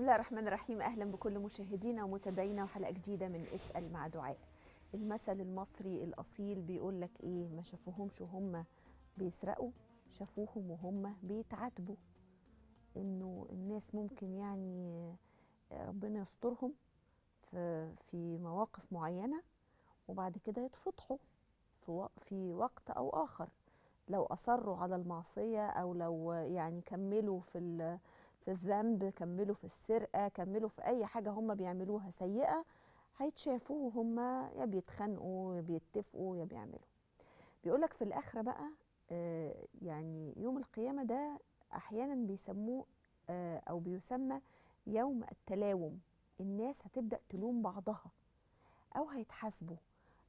بسم الله الرحمن الرحيم أهلا بكل مشاهدينا ومتابعينا وحلقة جديدة من اسأل مع دعاء المثل المصري الأصيل بيقول لك إيه ما شافوهمش وهم بيسرقوا شافوهم وهم بيتعاتبوا إنه الناس ممكن يعني ربنا يسترهم في, مواقف معينة وبعد كده يتفضحوا في, في وقت أو آخر لو أصروا على المعصية أو لو يعني كملوا في في الذنب كملوا في السرقة كملوا في أي حاجة هم بيعملوها سيئة هيتشافوا وهم يا بيتخانقوا يا بيتفقوا يا بيعملوا بيقولك في الآخرة بقى آه، يعني يوم القيامة ده أحيانا بيسموه آه، أو بيسمى يوم التلاوم الناس هتبدأ تلوم بعضها أو هيتحاسبوا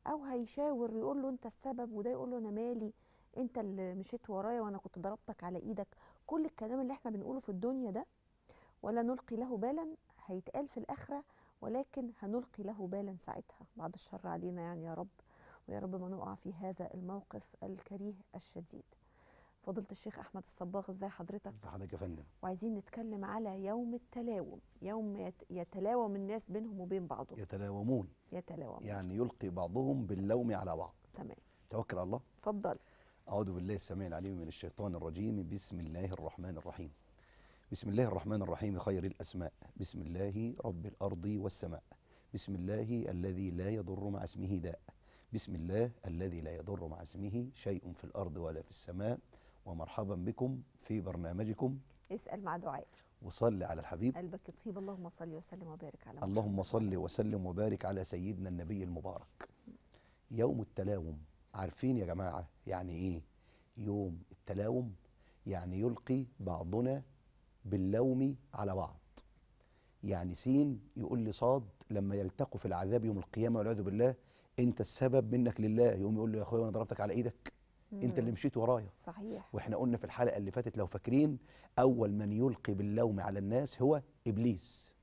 أو هيشاور يقول له أنت السبب وده يقول له أنا مالي انت اللي مشيت ورايا وانا كنت ضربتك على ايدك كل الكلام اللي احنا بنقوله في الدنيا ده ولا نلقي له بالا هيتقال في الاخره ولكن هنلقي له بالا ساعتها بعد الشر علينا يعني يا رب ويا رب ما نقع في هذا الموقف الكريه الشديد فضلة الشيخ أحمد الصباغ ازاي حضرتك؟ ازي حضرتك يا فندم؟ وعايزين نتكلم على يوم التلاوم، يوم يتلاوم الناس بينهم وبين بعضهم يتلاومون يتلاومون يعني يلقي بعضهم باللوم على بعض تمام توكل على الله اتفضل أعوذ بالله السميع العليم من الشيطان الرجيم بسم الله الرحمن الرحيم بسم الله الرحمن الرحيم خير الأسماء بسم الله رب الأرض والسماء بسم الله الذي لا يضر مع اسمه داء بسم الله الذي لا يضر مع اسمه شيء في الأرض ولا في السماء ومرحبا بكم في برنامجكم اسأل مع دعاء وصل على الحبيب قلبك يطيب اللهم صل وسلم وبارك على محمد اللهم صل وسلم وبارك على سيدنا النبي المبارك يوم التلاوم عارفين يا جماعة يعني إيه يوم التلاوم يعني يلقي بعضنا باللوم على بعض يعني سين يقول لصاد لما يلتقوا في العذاب يوم القيامة والعياذ بالله أنت السبب منك لله يقوم يقول له يا أخويا أنا ضربتك على إيدك أنت اللي مشيت ورايا صحيح وإحنا قلنا في الحلقة اللي فاتت لو فاكرين أول من يلقي باللوم على الناس هو إبليس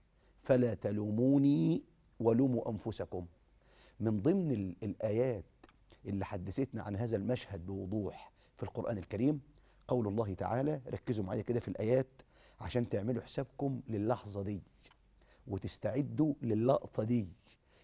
فلا تلوموني ولوموا أنفسكم من ضمن الآيات اللي حدثتنا عن هذا المشهد بوضوح في القرآن الكريم قول الله تعالى ركزوا معايا كده في الآيات عشان تعملوا حسابكم للحظة دي وتستعدوا للقطة دي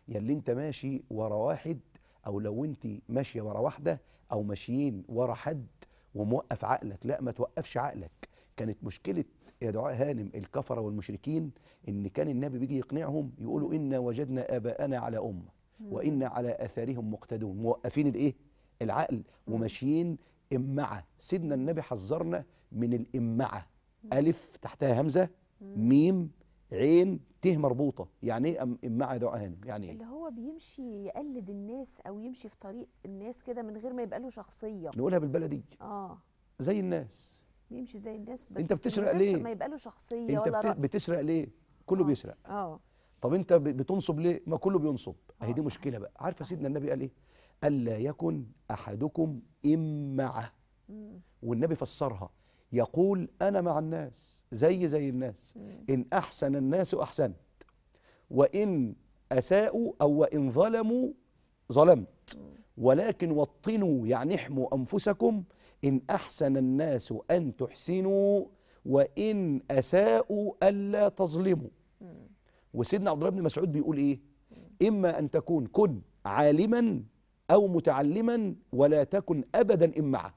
يلي انت ماشي ورا واحد او لو انت ماشية ورا واحدة او ماشيين ورا حد وموقف عقلك لا ما توقفش عقلك كانت مشكلة يا دعاء هانم الكفرة والمشركين ان كان النبي بيجي يقنعهم يقولوا إنا وجدنا آباءنا على أمة وإن على آثارهم مقتدون موقفين الإيه؟ العقل وماشيين إمعة سيدنا النبي حذرنا من الإمعة ألف تحتها همزة ميم عين ته مربوطة يعني ايه أم إمعة ده هانم يعني إيه؟ اللي هو بيمشي يقلد الناس أو يمشي في طريق الناس كده من غير ما يبقى له شخصية نقولها بالبلدي آه زي الناس بيمشي زي الناس بس أنت بتسرق ليه؟ ما يبقى له شخصية أنت ولا بتسرق ليه؟ كله آه. بيسرق آه طب انت بتنصب ليه ما كله بينصب اهي دي آه، مشكله بقى عارفه سيدنا النبي قال ايه الا يكن احدكم امعه والنبي فسرها يقول انا مع الناس زي زي الناس ان احسن الناس احسنت وان اساءوا او وان ظلموا ظلمت ولكن وطنوا يعني احموا انفسكم ان احسن الناس ان تحسنوا وان اساءوا الا تظلموا وسيدنا عبد الله بن مسعود بيقول ايه اما ان تكون كن عالما او متعلما ولا تكن ابدا امعه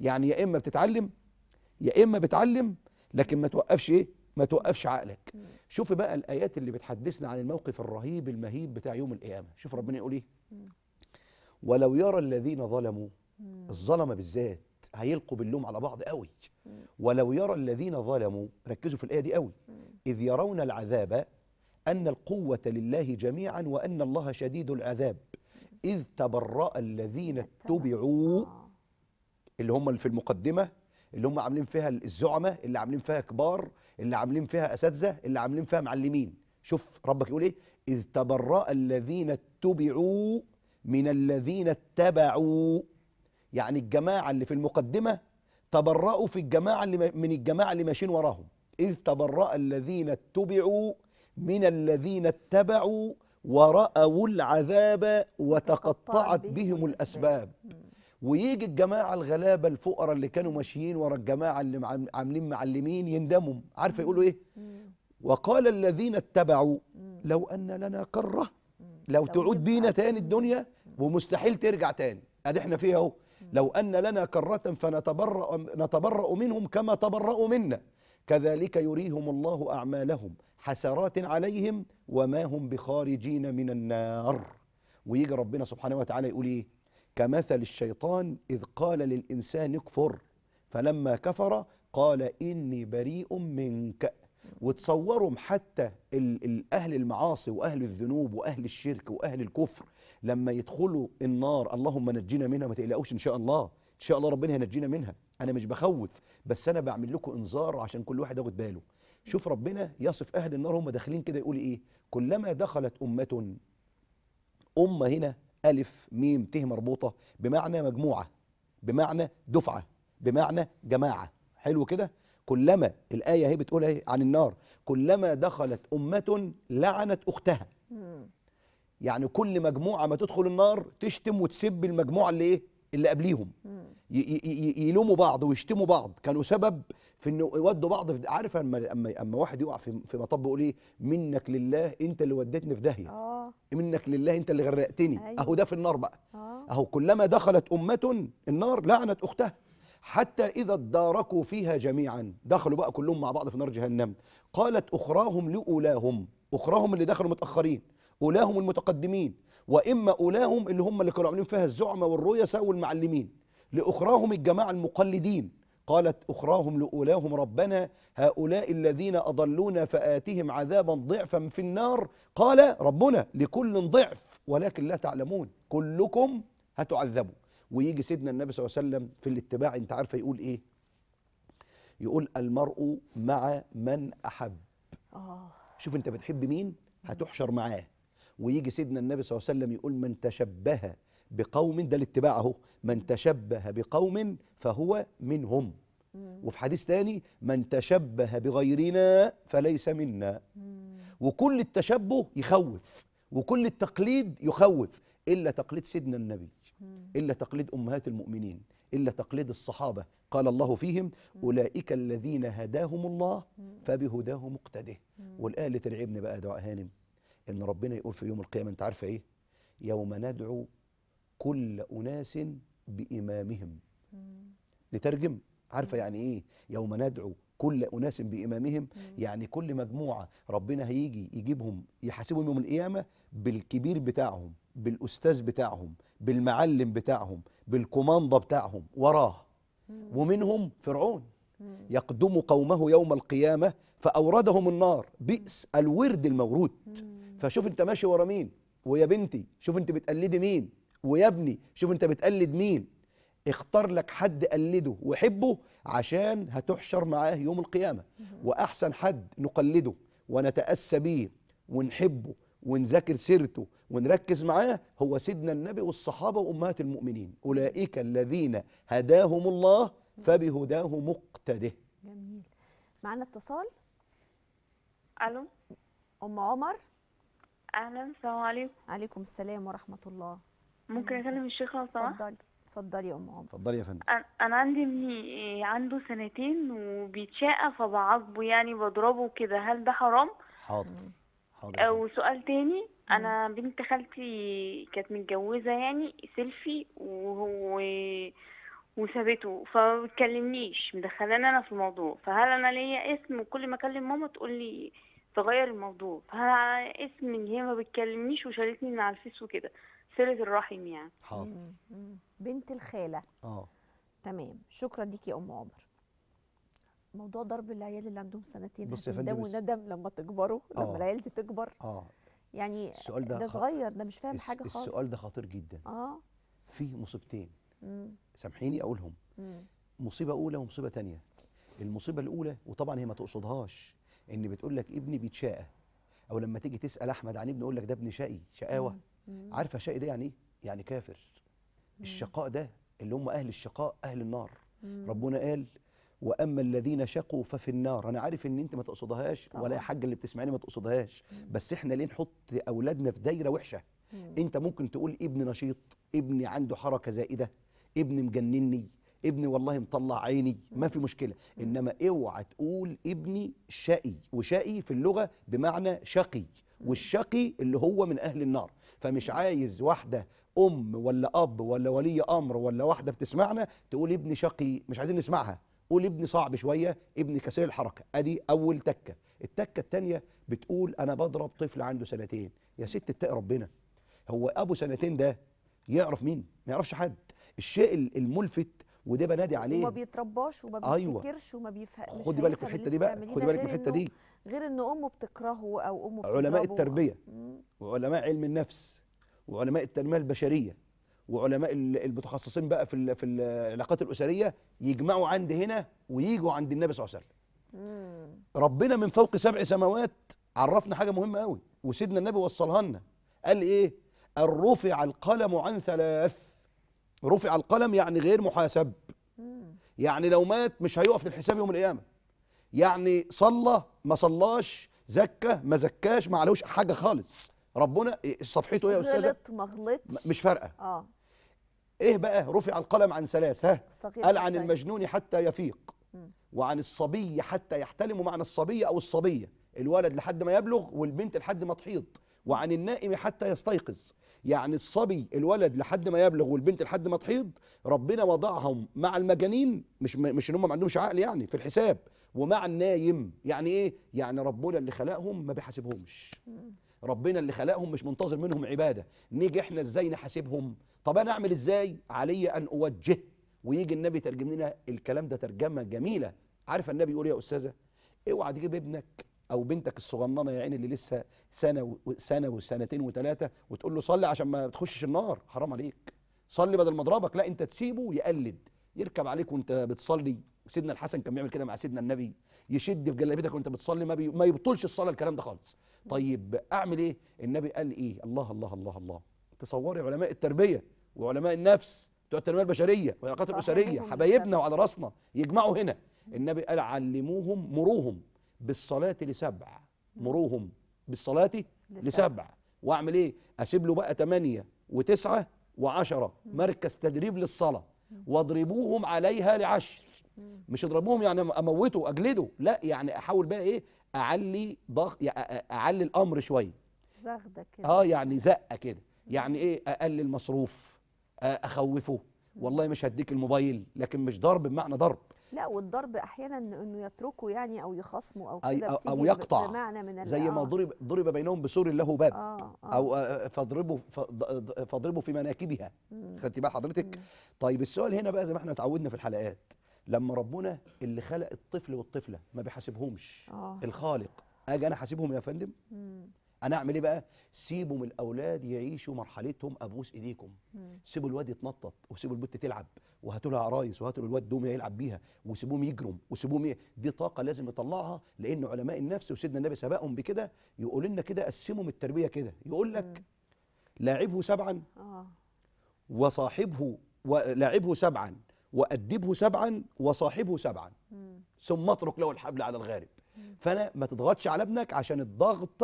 يعني يا اما بتتعلم يا اما بتعلم لكن ما توقفش ايه ما توقفش عقلك شوف بقى الايات اللي بتحدثنا عن الموقف الرهيب المهيب بتاع يوم القيامه شوف ربنا يقول ايه ولو يرى الذين ظلموا الظلمه بالذات هيلقوا باللوم على بعض قوي ولو يرى الذين ظلموا ركزوا في الايه دي قوي اذ يرون العذاب أن القوة لله جميعا وأن الله شديد العذاب إذ تبرأ الذين اتبعوا اللي هم اللي في المقدمة اللي هم عاملين فيها الزعمة اللي عاملين فيها كبار اللي عاملين فيها أساتذة اللي عاملين فيها معلمين شوف ربك يقول إيه إذ تبرأ الذين اتبعوا من الذين اتبعوا يعني الجماعة اللي في المقدمة تبرأوا في الجماعة اللي من الجماعة اللي ماشيين وراهم إذ تبرأ الذين اتبعوا من الذين اتبعوا ورأوا العذاب وتقطعت بهم الأسباب ويجي الجماعة الغلابة الفقراء اللي كانوا ماشيين ورا الجماعة اللي عاملين معلمين يندموا عارفة يقولوا إيه وقال الذين اتبعوا لو أن لنا كرة لو تعود بينا تاني الدنيا ومستحيل ترجع تاني ادي احنا فيها اهو لو ان لنا كره فنتبرأ نتبرأ منهم كما تبرأوا منا كذلك يريهم الله أعمالهم حسرات عليهم وما هم بخارجين من النار ويجي ربنا سبحانه وتعالى يقول إيه كمثل الشيطان إذ قال للإنسان اكفر فلما كفر قال إني بريء منك وتصورهم حتى أهل المعاصي وأهل الذنوب وأهل الشرك وأهل الكفر لما يدخلوا النار اللهم نجينا منها ما تقلقوش إن شاء الله إن شاء الله ربنا هينجينا منها انا مش بخوف بس انا بعمل لكم انذار عشان كل واحد ياخد باله شوف ربنا يصف اهل النار هم داخلين كده يقول ايه كلما دخلت امه امه هنا الف ميم ت مربوطه بمعنى مجموعه بمعنى دفعه بمعنى جماعه حلو كده كلما الايه اهي بتقول ايه عن النار كلما دخلت امه لعنت اختها يعني كل مجموعه ما تدخل النار تشتم وتسب المجموعه اللي ايه اللي قبليهم يلوموا بعض ويشتموا بعض كانوا سبب في انه يودوا بعض في عارف اما اما اما واحد يقع في في مطب يقول ايه منك لله انت اللي وديتني في داهيه اه منك لله انت اللي غرقتني أيوة. اهو ده في النار بقى آه. اهو كلما دخلت امه النار لعنت اختها حتى إذا اداركوا فيها جميعا دخلوا بقى كلهم مع بعض في نار جهنم قالت أخراهم لأولاهم أخراهم اللي دخلوا متأخرين أولاهم المتقدمين واما اولاهم اللي هم اللي كانوا عاملين فيها الزعمه والرؤساء والمعلمين لاخراهم الجماعه المقلدين قالت اخراهم لاولاهم ربنا هؤلاء الذين اضلونا فاتهم عذابا ضعفا في النار قال ربنا لكل ضعف ولكن لا تعلمون كلكم هتعذبوا ويجي سيدنا النبي صلى الله عليه وسلم في الاتباع انت عارفه يقول ايه يقول المرء مع من احب آه. شوف انت بتحب مين هتحشر معاه ويجي سيدنا النبي صلى الله عليه وسلم يقول من تشبه بقوم ده الاتباع اهو من تشبه بقوم فهو منهم وفي حديث تاني من تشبه بغيرنا فليس منا وكل التشبه يخوف وكل التقليد يخوف الا تقليد سيدنا النبي الا تقليد امهات المؤمنين الا تقليد الصحابه قال الله فيهم اولئك الذين هداهم الله فبهداه مقتده والايه اللي تلعبني بقى دعاء هانم ان ربنا يقول في يوم القيامه انت عارفه ايه يوم ندعو كل اناس بامامهم نترجم عارفه يعني ايه يوم ندعو كل اناس بامامهم يعني كل مجموعه ربنا هيجي يجيبهم يحاسبهم يوم القيامه بالكبير بتاعهم بالاستاذ بتاعهم بالمعلم بتاعهم بالكوماندا بتاعهم وراه ومنهم فرعون يقدم قومه يوم القيامه فاوردهم النار بئس الورد المورود فشوف انت ماشي ورا مين ويا بنتي شوف انت بتقلدي مين ويا ابني شوف انت بتقلد مين اختار لك حد قلده وحبه عشان هتحشر معاه يوم القيامة وأحسن حد نقلده ونتأسى بيه ونحبه ونذاكر سيرته ونركز معاه هو سيدنا النبي والصحابة وأمهات المؤمنين أولئك الذين هداهم الله فبهداه مقتده جميل معنا اتصال ألو أم عمر اهلا السلام عليكم عليكم السلام ورحمه الله ممكن اكلم الشيخه لو سمحت اتفضلي اتفضلي يا ام عمر اتفضلي يا فندم انا عندي ابني إيه، عنده سنتين وبيتشقى فبعاقبه يعني بضربه كده هل ده حرام حاضر حاضر أه، وسؤال تاني انا بنت خالتي كانت متجوزه يعني سيلفي وهو وسابته فما مدخلاني انا في الموضوع فهل انا ليا اسم وكل ما اكلم ماما تقول لي تغير الموضوع فاسم ان هي ما بتكلمنيش وشالتني من على الفيس وكده صله الرحم يعني حاضر بنت الخاله اه تمام شكرا ليكي يا ام عمر موضوع ضرب العيال اللي عندهم سنتين بص يا فندم ندم لما تكبروا أوه. لما العيال دي تكبر اه يعني السؤال ده, ده صغير ده مش فاهم حاجه خالص السؤال ده خطير جدا اه في مصيبتين سامحيني اقولهم مم. مصيبه اولى ومصيبه ثانيه المصيبه الاولى وطبعا هي ما تقصدهاش ان بتقول لك ابني بيتشاء او لما تيجي تسال احمد عن ابنه يقول لك ده ابن شقي شقاوه عارفه شقي ده يعني ايه يعني كافر الشقاء ده اللي هم اهل الشقاء اهل النار ربنا قال واما الذين شقوا ففي النار انا عارف ان انت ما تقصدهاش ولا يا حاجه اللي بتسمعني ما تقصدهاش بس احنا ليه نحط اولادنا في دايره وحشه انت ممكن تقول ابن نشيط ابني عنده حركه زائده ابن مجنني ابني والله مطلع عيني ما في مشكله انما اوعى تقول ابني شقي وشقي في اللغه بمعنى شقي والشقي اللي هو من اهل النار فمش عايز واحده ام ولا اب ولا ولي امر ولا واحده بتسمعنا تقول ابني شقي مش عايزين نسمعها قول ابني صعب شويه ابني كسير الحركه ادي اول تكه التكه الثانيه بتقول انا بضرب طفل عنده سنتين يا ست اتقي ربنا هو ابو سنتين ده يعرف مين ما يعرفش حد الشيء الملفت وده بنادي عليه وما بيترباش وما أيوة. بيفتكرش أيوة. وما بيفهمش خدي بالك من الحته دي بقى خدي بالك من الحته دي غير ان امه بتكرهه او امه علماء التربيه مم. وعلماء علم النفس وعلماء التنميه البشريه وعلماء المتخصصين بقى في في العلاقات الاسريه يجمعوا عند هنا وييجوا عند النبي صلى الله عليه وسلم ربنا من فوق سبع سماوات عرفنا حاجه مهمه قوي وسيدنا النبي وصلها لنا قال ايه الرفع القلم عن ثلاث رفع القلم يعني غير محاسب يعني لو مات مش هيقف للحساب يوم القيامه يعني صلى ما صلاش زكى ما زكاش ما عليهوش حاجه خالص ربنا إيه، صفحته ايه يا استاذه غلط ما غلطش مش فارقه اه ايه بقى رفع القلم عن ثلاث ها قال عن المجنون حتى يفيق وعن الصبي حتى يحتلم معنى الصبي او الصبيه الولد لحد ما يبلغ والبنت لحد ما تحيض وعن النائم حتى يستيقظ يعني الصبي الولد لحد ما يبلغ والبنت لحد ما تحيض ربنا وضعهم مع المجانين مش مش ان هم ما عندهمش عقل يعني في الحساب ومع النايم يعني ايه يعني ربنا اللي خلقهم ما بيحاسبهمش ربنا اللي خلقهم مش منتظر منهم عباده نيجي احنا ازاي نحاسبهم طب انا اعمل ازاي علي ان اوجه ويجي النبي يترجم لنا الكلام ده ترجمه جميله عارف النبي يقول إيه يا استاذه اوعى تجيب ابنك او بنتك الصغننه يا عيني اللي لسه سنه سنه وسنتين وثلاثه وتقول له صلي عشان ما تخشش النار حرام عليك صلي بدل ما اضربك لا انت تسيبه يقلد يركب عليك وانت بتصلي سيدنا الحسن كان بيعمل كده مع سيدنا النبي يشد في جلابيتك وانت بتصلي ما, بي... ما يبطلش الصلاه الكلام ده خالص طيب اعمل ايه النبي قال ايه الله الله الله الله تصوري علماء التربيه وعلماء النفس بتوع التنميه البشريه والعلاقات الاسريه حبايبنا وعلى راسنا يجمعوا هنا النبي قال علموهم مروهم بالصلاة لسبع مروهم بالصلاة لسبع واعمل ايه اسيب له بقى تمانية وتسعة وعشرة مركز تدريب للصلاة واضربوهم عليها لعشر مش اضربوهم يعني اموته اجلده لا يعني احاول بقى ايه اعلي ضغط اعلي الامر شويه زغده كده اه يعني زقه كده يعني ايه اقلل مصروف اخوفه والله مش هديك الموبايل لكن مش ضرب بمعنى ضرب لا والضرب احيانا انه يتركه يعني او يخصمه او كده أو, او يقطع بمعنى من زي ما ضرب ضرب بينهم بسور له باب آه آه او فاضربوا آه، آه، فاضربوا في مناكبها خدتي بال حضرتك مم. طيب السؤال هنا بقى زي ما احنا اتعودنا في الحلقات لما ربنا اللي خلق الطفل والطفله ما بيحاسبهمش آه الخالق اجي انا حاسبهم يا فندم مم. انا اعمل ايه بقى سيبوا من الاولاد يعيشوا مرحلتهم ابوس ايديكم مم. سيبوا الواد يتنطط وسيبوا البت تلعب وهاتوا لها عرايس وهاتوا الواد دوم يلعب بيها وسيبوهم يجرم وسيبوهم إيه؟ دي طاقه لازم يطلعها لان علماء النفس وسيدنا النبي سبقهم بكده يقول لنا كده قسموا من التربيه كده يقول لك لاعبه سبعا آه. وصاحبه ولاعبه سبعا وأدبه سبعا وصاحبه سبعا مم. ثم اترك له الحبل على الغارب فأنا ما تضغطش على ابنك عشان الضغط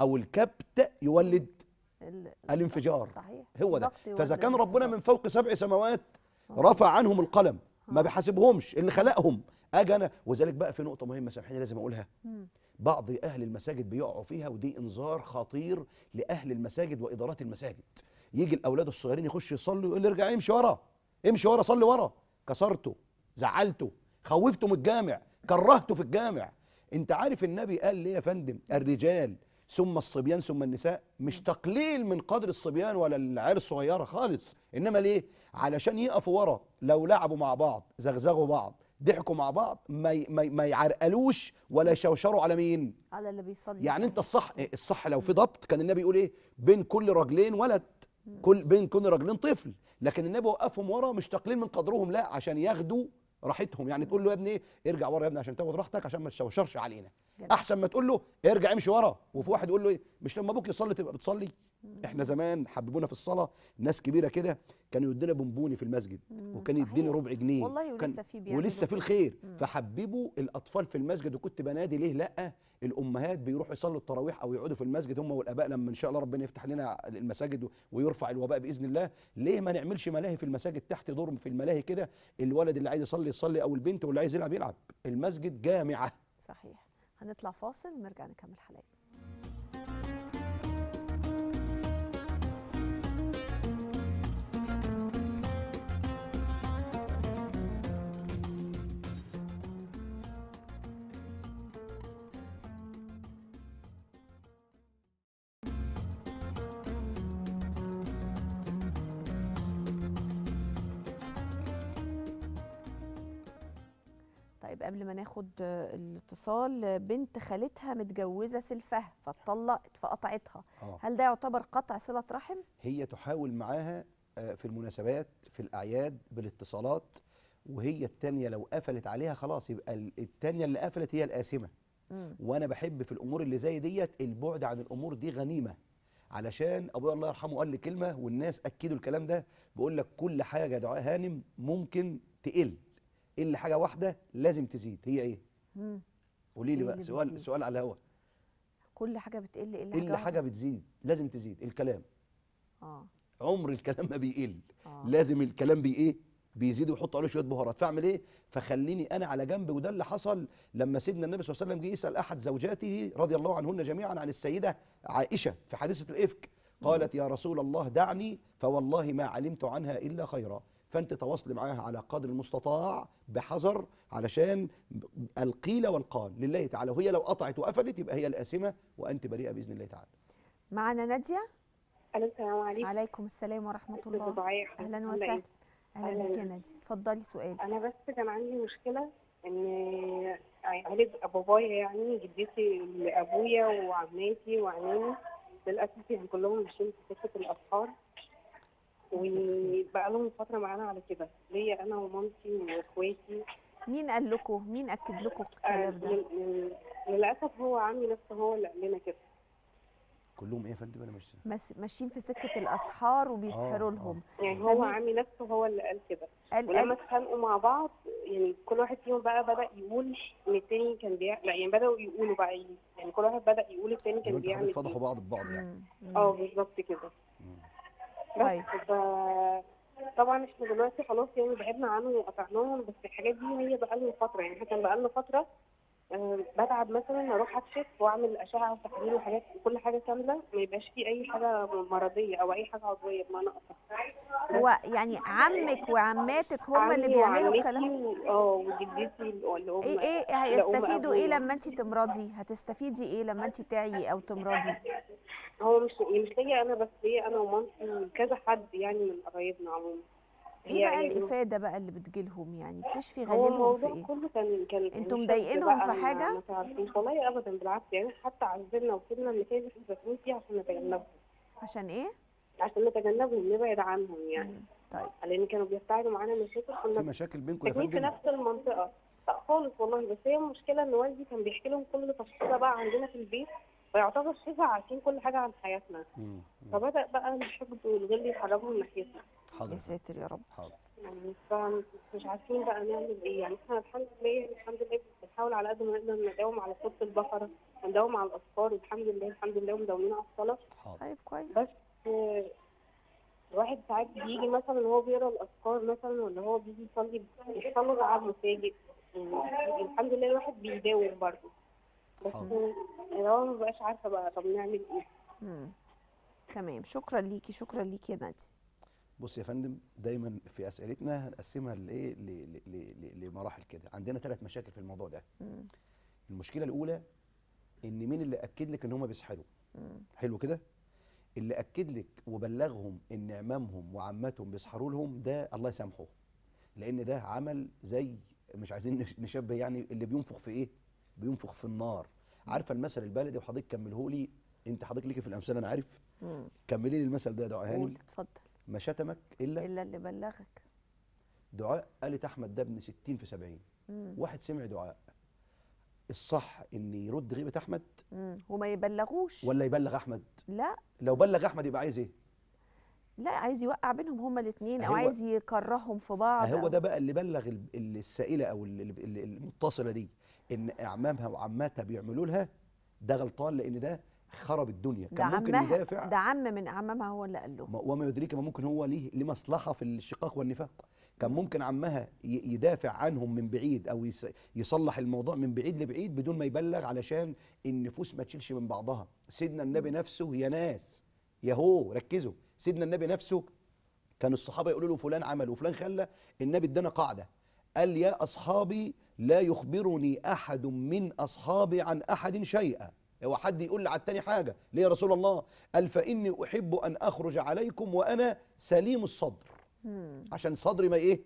او الكبت يولد الانفجار صحيح هو ده فاذا كان ربنا من فوق سبع سماوات آه. رفع عنهم القلم آه. ما بيحاسبهمش اللي خلقهم اجي انا وذلك بقى في نقطه مهمه سامحيني لازم اقولها بعض اهل المساجد بيقعوا فيها ودي انذار خطير لاهل المساجد وادارات المساجد يجي الاولاد الصغيرين يخش يصلي يقول ارجع امشي ورا امشي ورا صلي ورا كسرته زعلته خوفته من الجامع كرهته في الجامع انت عارف النبي قال ليه يا فندم الرجال ثم الصبيان ثم النساء مش تقليل من قدر الصبيان ولا العيال الصغيره خالص انما ليه علشان يقفوا ورا لو لعبوا مع بعض زغزغوا بعض ضحكوا مع بعض ما ما, يعرقلوش ولا يشوشروا على مين على اللي بيصلي يعني انت الصح الصح لو في ضبط كان النبي يقول ايه بين كل رجلين ولد كل بين كل رجلين طفل لكن النبي وقفهم ورا مش تقليل من قدرهم لا عشان ياخدوا راحتهم يعني تقول له يا ابني ايه ارجع ورا يا ابني عشان تاخد راحتك عشان ما تشوشرش علينا احسن ما تقول له ارجع امشي ورا وفي واحد يقول له ايه مش لما ابوك يصلي تبقى بتصلي احنا زمان حببونا في الصلاه ناس كبيره كده كانوا يدينا بونبوني في المسجد وكان يديني ربع جنيه والله ولسه في ولسه في الخير فحببوا الاطفال في المسجد وكنت بنادي ليه لا الامهات بيروحوا يصلوا التراويح او يقعدوا في المسجد هم والاباء لما ان شاء الله ربنا يفتح لنا المساجد ويرفع الوباء باذن الله ليه ما نعملش ملاهي في المساجد تحت دور في الملاهي كده الولد اللي عايز يصلي يصلي او البنت واللي عايز يلعب يلعب المسجد جامعه صحيح هنطلع فاصل ونرجع نكمل حلقتنا طيب قبل ما ناخد الاتصال بنت خالتها متجوزه سلفها فاتطلقت فقطعتها آه. هل ده يعتبر قطع صله رحم هي تحاول معاها آه، في المناسبات في الاعياد بالاتصالات وهي التانية لو قفلت عليها خلاص يبقى التانية اللي قفلت هي القاسمة وانا بحب في الامور اللي زي ديت البعد عن الامور دي غنيمه علشان ابويا الله يرحمه قال لي كلمه والناس اكدوا الكلام ده بيقول لك كل حاجه دعاء هانم ممكن تقل الا حاجه واحده لازم تزيد هي ايه قولي لي بقى سؤال بتزيد. سؤال على الهوا كل حاجه بتقل الا حاجه الا حاجه بتزيد لازم تزيد الكلام اه عمر الكلام ما بيقل آه. لازم الكلام بي ايه بيزيد ويحط عليه شويه بهارات فاعمل ايه فخليني انا على جنب وده اللي حصل لما سيدنا النبي صلى الله عليه وسلم جه يسال احد زوجاته رضي الله عنهن جميعا عن السيده عائشه في حادثه الافك قالت يا رسول الله دعني فوالله ما علمت عنها الا خيرا فانت تواصلي معاها على قدر المستطاع بحذر علشان القيل والقال لله تعالى وهي لو قطعت وقفلت يبقى هي الآثمة وأنت بريئة بإذن الله تعالى معنا نادية السلام عليكم عليكم السلام ورحمة الله أهلا وسهلا أهلا بك يا نادية اتفضلي سؤالك أنا بس كان عندي مشكلة إن عيلة بابايا يعني جدتي لأبويا وعماتي وعمامي للأسف يعني كلهم ماشيين في سكة الاطفال وبقى لهم فتره معانا على كده ليا انا ومامتي واخواتي مين قال لكم مين اكد لكم آه، الكلام ده للاسف هو عمي نفسه هو اللي قال لنا كده كلهم ايه يا فندم انا مش ماشيين في سكه الاسحار وبيسحروا آه, آه. لهم آه. يعني هو عمي نفسه هو اللي قال كده قال ولما اتخانقوا مع بعض يعني كل واحد فيهم بقى بدا يقول ان التاني كان بيعمل يعني بداوا يقولوا بقى إيه. يعني كل واحد بدا يقول التاني كان بيعمل فضحوا إيه. بعض ببعض يعني اه بالظبط كده بس طيب. طبعا احنا دلوقتي خلاص يعني بعدنا عنهم وقطعناهم بس الحاجات دي هي بقى لنا فتره يعني احنا كان بقى لنا فتره بتعب مثلا اروح اكشف واعمل اشعه وتحليل وحاجات كل حاجه كامله ما يبقاش في اي حاجه مرضيه او اي حاجه عضويه بمعنى اصح هو يعني عمك وعماتك هم اللي بيعملوا الكلام اه وجدتي اللي هم ايه ايه هيستفيدوا ايه لما انت تمرضي هتستفيدي ايه لما انت تعيي او تمرضي هو مش مش ليا انا بس ليا انا ومامتي كذا حد يعني من قرايبنا عموما إيه, ايه بقى الافاده بقى اللي بتجيلهم يعني بتشفي غليلهم في ايه؟ هو الموضوع كله كان كان انتوا مضايقينهم في حاجه؟ ما تعرفيش والله ابدا بالعكس يعني حتى عزلنا وكنا النتائج اللي مسافرين فيها عشان نتجنبهم عشان ايه؟ عشان نتجنبهم نبعد عنهم يعني مم. طيب لان كانوا بيستعجلوا معانا مشاكل كنا في مشاكل بينكم يا فندم في نفس المنطقه لا خالص والله بس هي المشكله ان والدي كان بيحكي لهم كل تفصيله بقى عندنا في البيت فيعتبر شبه عارفين كل حاجه عن حياتنا مم. مم. فبدا بقى الحقد والغل يحرمهم ناحيتنا حاضر يا ساتر يا رب حاضر يعني فمش عارفين بقى نعمل ايه يعني احنا الحمد لله الحمد لله بنحاول على قد ما نقدر نداوم على صوت البقره نداوم على الاذكار الحمد لله الحمد لله ومداومين على الصلاه حاضر طيب كويس بس الواحد آه، ساعات بيجي مثلا وهو بيقرا الاذكار مثلا ولا هو بيجي يصلي يصلي على المساجد يعني الحمد لله الواحد بيداوم برضه بس يعني هو ما بقاش عارفه بقى طب نعمل ايه تمام شكرا ليكي شكرا ليكي يا نادي بص يا فندم دايما في اسئلتنا هنقسمها لايه لمراحل كده عندنا ثلاث مشاكل في الموضوع ده مم. المشكله الاولى ان مين اللي اكد لك ان هم بيسحلوا حلو كده اللي اكد لك وبلغهم ان عمامهم وعماتهم بيسحروا لهم ده الله يسامحه لان ده عمل زي مش عايزين نشبه يعني اللي بينفخ في ايه بينفخ في النار عارفه المثل البلدي وحضرتك كمله لي انت حضرتك ليكي في الامثال انا عارف كملي لي المثل ده يا دعاء هاني اتفضل ما شتمك الا الا اللي بلغك دعاء قالت احمد ده ابن 60 في 70 واحد سمع دعاء الصح ان يرد غيبه احمد مم. وما يبلغوش ولا يبلغ احمد لا لو بلغ احمد يبقى عايز ايه لا عايز يوقع بينهم هما الاثنين او عايز يكرههم في بعض هو ده بقى اللي بلغ السائله او المتصله دي ان اعمامها وعماتها بيعملوا لها ده غلطان لان ده خرب الدنيا كان ممكن يدافع ده عم من اعمامها هو اللي قال له وما يدريك ما ممكن هو ليه لمصلحه في الشقاق والنفاق كان ممكن عمها يدافع عنهم من بعيد او يصلح الموضوع من بعيد لبعيد بدون ما يبلغ علشان النفوس ما تشيلش من بعضها سيدنا النبي نفسه يا ناس يا هو ركزوا سيدنا النبي نفسه كان الصحابه يقولوا له فلان عمل وفلان خلى النبي ادانا قاعده قال يا اصحابي لا يخبرني أحد من أصحابي عن أحد شيئا هو حد يقول على التاني حاجة ليه يا رسول الله قال فإني أحب أن أخرج عليكم وأنا سليم الصدر مم. عشان صدري ما إيه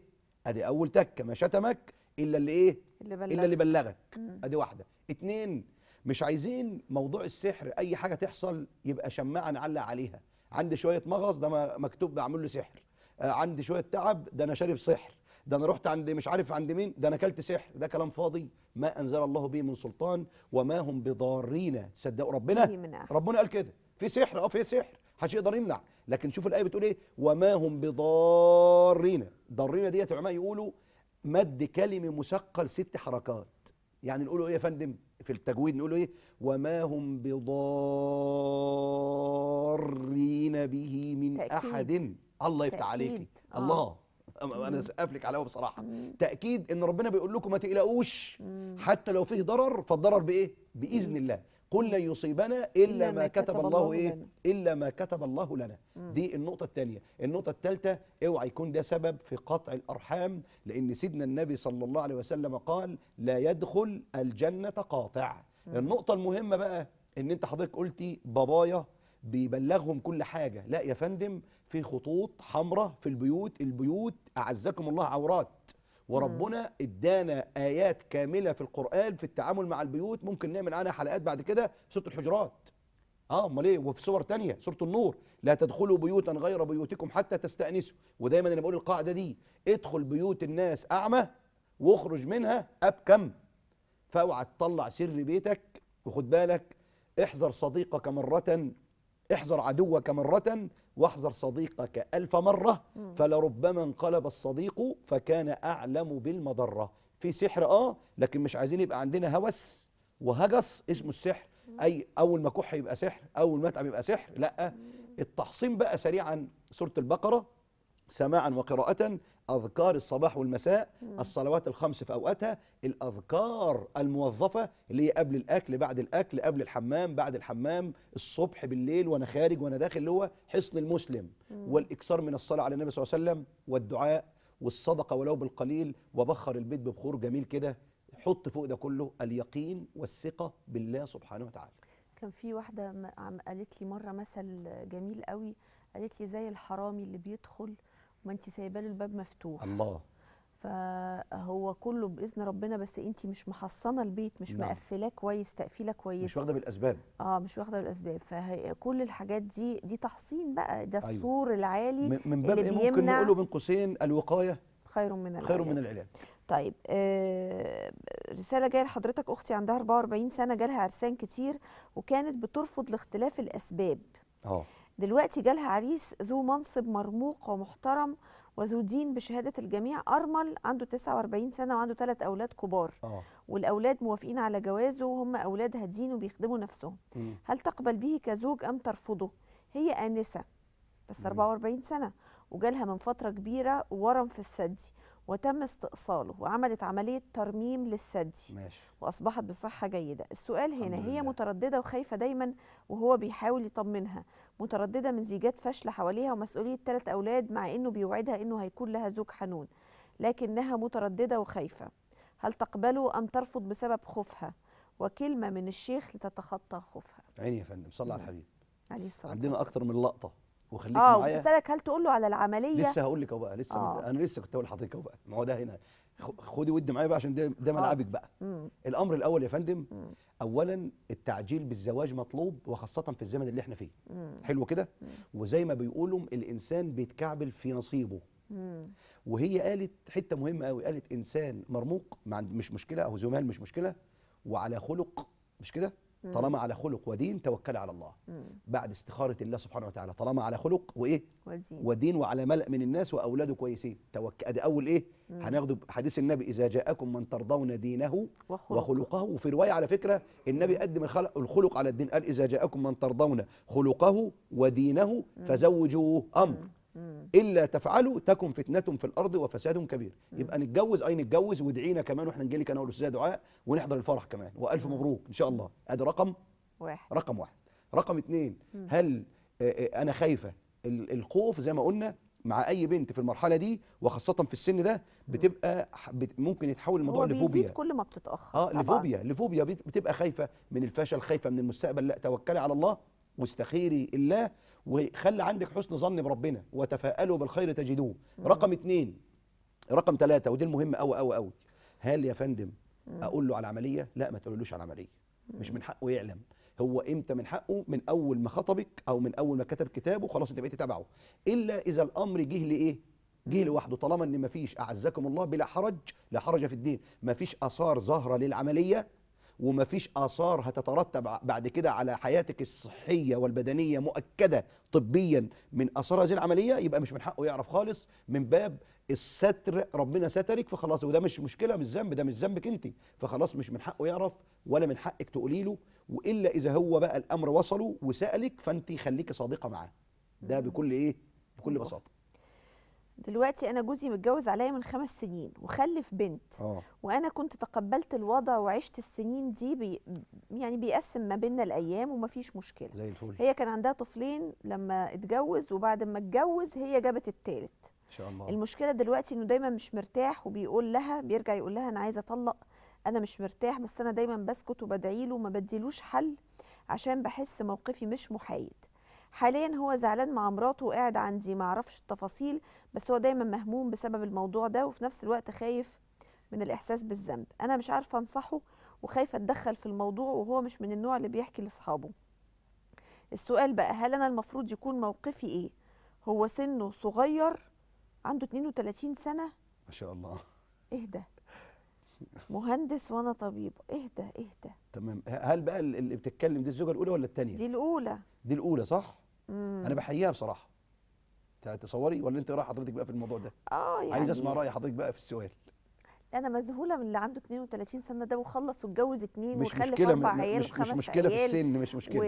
أدي أول تكة ما شتمك إلا اللي إيه اللي بلغك. إلا اللي بلغك مم. أدي واحدة اتنين مش عايزين موضوع السحر أي حاجة تحصل يبقى شماعة نعلق عليها عندي شوية مغص ده مكتوب بعمل له سحر آه، عندي شوية تعب ده أنا شارب سحر ده انا رحت عند مش عارف عند مين ده انا اكلت سحر ده كلام فاضي ما انزل الله به من سلطان وما هم بضارين تصدقوا ربنا ربنا قال كده في سحر اه في سحر محدش يقدر يمنع لكن شوف الايه بتقول ايه وما هم بضارين ضارين ديت علماء يقولوا مد كلمه مثقل ست حركات يعني نقوله ايه يا فندم في التجويد نقوله ايه وما هم بضارين به من احد الله يفتح عليكي آه. الله انا سقفلك لك على بصراحه تاكيد ان ربنا بيقول لكم ما تقلقوش حتى لو فيه ضرر فالضرر بايه باذن الله قل لن يصيبنا الا ما كتب الله ايه الا ما كتب الله لنا دي النقطه الثانيه النقطه الثالثه اوعى يكون ده سبب في قطع الارحام لان سيدنا النبي صلى الله عليه وسلم قال لا يدخل الجنه قاطع النقطه المهمه بقى ان انت حضرتك قلتي بابايا بيبلغهم كل حاجة لا يا فندم في خطوط حمراء في البيوت البيوت أعزكم الله عورات وربنا ادانا آيات كاملة في القرآن في التعامل مع البيوت ممكن نعمل عنها حلقات بعد كده سورة الحجرات اه امال ايه وفي صور تانية سوره النور لا تدخلوا بيوتا غير بيوتكم حتى تستانسوا ودايما انا بقول القاعده دي ادخل بيوت الناس اعمى واخرج منها ابكم فاوعى تطلع سر بيتك وخد بالك احذر صديقك مرة احذر عدوك مرة واحذر صديقك ألف مرة فلربما انقلب الصديق فكان أعلم بالمضرة في سحر آه لكن مش عايزين يبقى عندنا هوس وهجس اسمه السحر أي أول ما كح يبقى سحر أول ما اتعب يبقى سحر لا التحصين بقى سريعا سورة البقرة سماعا وقراءة أذكار الصباح والمساء الصلوات الخمس في أوقاتها الأذكار الموظفة اللي هي قبل الأكل بعد الأكل قبل الحمام بعد الحمام الصبح بالليل وأنا خارج وأنا داخل اللي هو حصن المسلم والإكثار من الصلاة على النبي صلى الله عليه وسلم والدعاء والصدقة ولو بالقليل وبخر البيت ببخور جميل كده حط فوق ده كله اليقين والثقة بالله سبحانه وتعالى كان في واحدة قالت لي مرة مثل جميل قوي قالت لي زي الحرامي اللي بيدخل ما انت سايبه له الباب مفتوح الله فهو كله باذن ربنا بس انت مش محصنه البيت مش نعم. مقفلاه كويس تقفيله كويسه مش واخده بالاسباب اه مش واخده بالاسباب فكل الحاجات دي دي تحصين بقى ده أيوه. السور العالي من باب اللي إيه ممكن نقوله بين قوسين الوقايه خير من العلاج خير من العلاج طيب آه، رساله جايه لحضرتك اختي عندها 44 سنه جالها عرسان كتير وكانت بترفض لاختلاف الاسباب اه دلوقتي جالها عريس ذو منصب مرموق ومحترم وذو دين بشهادة الجميع أرمل عنده 49 سنة وعنده ثلاث أولاد كبار آه. والأولاد موافقين على جوازه وهم أولادها دين وبيخدموا نفسهم هل تقبل به كزوج أم ترفضه؟ هي آنسة بس 44 سنة وجالها من فترة كبيرة ورم في الثدي وتم استئصاله وعملت عملية ترميم للثدي ماشي. وأصبحت بصحة جيدة السؤال هنا هي مترددة وخايفة دايما وهو بيحاول يطمنها مترددة من زيجات فشل حواليها ومسؤولية ثلاث أولاد مع أنه بيوعدها أنه هيكون لها زوج حنون لكنها مترددة وخايفة هل تقبله أم ترفض بسبب خوفها وكلمة من الشيخ لتتخطى خوفها عيني يا فندم صلى على نعم. الحبيب عليه الصلاة والسلام عندنا أكثر من لقطة وخليك آه معايا اه وبتسالك هل تقول له على العمليه لسه هقول لك اهو بقى لسه آه. مد... انا لسه كنت هقول لحضرتك اهو بقى ما هو ده هنا خدي ود معايا بقى عشان ده, ده آه. ملعبك بقى مم. الامر الاول يا فندم مم. اولا التعجيل بالزواج مطلوب وخاصه في الزمن اللي احنا فيه مم. حلو كده وزي ما بيقولوا الانسان بيتكعبل في نصيبه مم. وهي قالت حته مهمه قوي قالت انسان مرموق مش مشكله او زمال مش مشكله وعلى خلق مش كده طالما على خلق ودين توكل على الله بعد استخارة الله سبحانه وتعالى طالما على خلق وإيه ودين, ودين وعلى ملأ من الناس وأولاده كويسين توكل أدي أول إيه هناخده حديث النبي إذا جاءكم من ترضون دينه وخلقه, وخلقه وفي رواية على فكرة النبي قدم الخلق, الخلق على الدين قال إذا جاءكم من ترضون خلقه ودينه فزوجوه أمر الا تفعلوا تكن فتنه في الارض وفساد كبير يبقى نتجوز اي نتجوز وادعينا كمان واحنا نجي لك انا والاستاذه دعاء ونحضر الفرح كمان والف مبروك ان شاء الله ادي رقم واحد رقم واحد رقم اثنين هل آه، آه، انا خايفه الخوف زي ما قلنا مع اي بنت في المرحله دي وخاصه في السن ده بتبقى ممكن يتحول الموضوع لفوبيا كل ما بتتاخر اه لفوبيا لفوبيا بتبقى خايفه من الفشل خايفه من المستقبل لا توكلي على الله واستخيري الله وخلي عندك حسن ظن بربنا وتفائلوا بالخير تجدوه رقم اتنين رقم ثلاثة ودي المهمة قوي قوي قوي هل يا فندم اقول له على العملية لا ما تقولوش على العملية مش من حقه يعلم هو امتى من حقه من اول ما خطبك او من اول ما كتب كتابه خلاص انت بقيت تتابعه الا اذا الامر جه لايه جه لوحده طالما ان مفيش اعزكم الله بلا حرج لا حرج في الدين مفيش اثار ظاهره للعمليه ومفيش اثار هتترتب بعد كده على حياتك الصحيه والبدنيه مؤكده طبيا من اثار هذه العمليه يبقى مش من حقه يعرف خالص من باب الستر ربنا سترك فخلاص وده مش مشكله مش ذنب ده مش ذنبك انت فخلاص مش من حقه يعرف ولا من حقك تقولي له والا اذا هو بقى الامر وصله وسالك فانت خليكي صادقه معاه ده بكل ايه بكل بساطه دلوقتي انا جوزي متجوز عليا من خمس سنين وخلف بنت أوه. وانا كنت تقبلت الوضع وعشت السنين دي بي يعني بيقسم ما بيننا الايام ومفيش مشكله زي الفل هي كان عندها طفلين لما اتجوز وبعد ما اتجوز هي جابت التالت ان شاء الله المشكله دلوقتي انه دايما مش مرتاح وبيقول لها بيرجع يقول لها انا عايزه اطلق انا مش مرتاح بس انا دايما بسكت وبدعي له وما بديلوش حل عشان بحس موقفي مش محايد حاليا هو زعلان مع مراته وقاعد عندي ما اعرفش التفاصيل بس هو دايما مهموم بسبب الموضوع ده وفي نفس الوقت خايف من الاحساس بالذنب انا مش عارفه انصحه وخايفه اتدخل في الموضوع وهو مش من النوع اللي بيحكي لاصحابه السؤال بقى هل انا المفروض يكون موقفي ايه هو سنه صغير عنده 32 سنه ما شاء الله ايه ده مهندس وانا طبيب ايه ده إيه تمام هل بقى اللي بتتكلم دي الزوجه الاولى ولا الثانيه دي الاولى دي الاولى صح مم. انا بحييها بصراحه تصوري ولا انت إيه راي حضرتك بقى في الموضوع ده اه يعني عايز اسمع راي حضرتك بقى في السؤال انا مذهوله من اللي عنده 32 سنه ده وخلص واتجوز اتنين مش وخلف مشكلة اربع عيال مش, مش مشكله في السن مش مشكله و